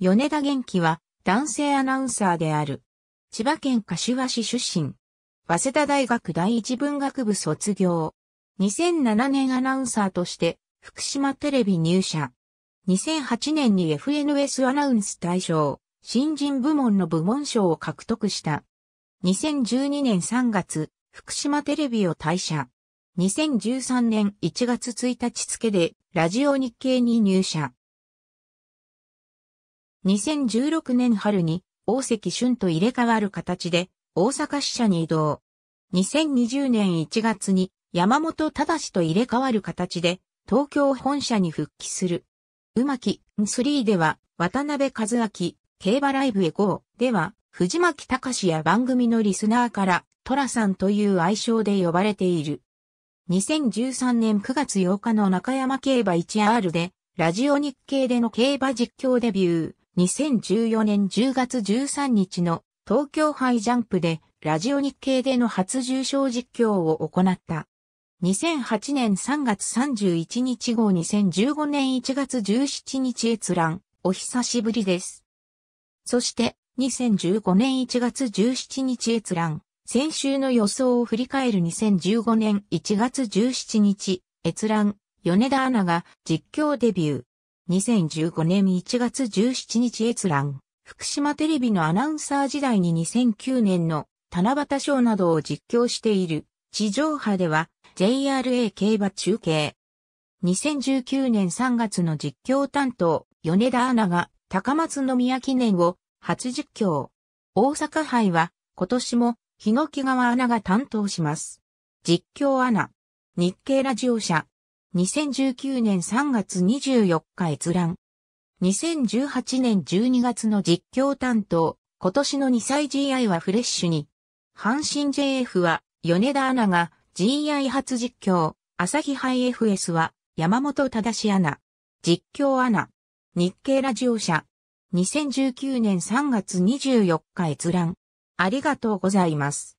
米田元気は男性アナウンサーである。千葉県柏市出身。早稲田大学第一文学部卒業。2007年アナウンサーとして福島テレビ入社。2008年に FNS アナウンス大賞、新人部門の部門賞を獲得した。2012年3月、福島テレビを退社。2013年1月1日付でラジオ日経に入社。2016年春に大関春と入れ替わる形で大阪支社に移動。2020年1月に山本忠と入れ替わる形で東京本社に復帰する。うまき3では渡辺和明、競馬ライブへ GO では藤巻隆や番組のリスナーからトラさんという愛称で呼ばれている。2013年9月8日の中山競馬 1R でラジオ日経での競馬実況デビュー。2014年10月13日の東京杯ジャンプでラジオ日経での初重賞実況を行った。2008年3月31日号2015年1月17日閲覧、お久しぶりです。そして、2015年1月17日閲覧、先週の予想を振り返る2015年1月17日、閲覧、米田アナが実況デビュー。2015年1月17日閲覧。福島テレビのアナウンサー時代に2009年の七夕賞などを実況している地上波では JRA 競馬中継。2019年3月の実況担当、米田アナが高松宮記念を初実況。大阪杯は今年も日野木川アナが担当します。実況アナ。日経ラジオ社。2019年3月24日閲覧。2018年12月の実況担当、今年の2歳 GI はフレッシュに。阪神 JF は、米田アナが GI 初実況、朝日杯 FS は、山本正アナ。実況アナ。日経ラジオ社。2019年3月24日閲覧。ありがとうございます。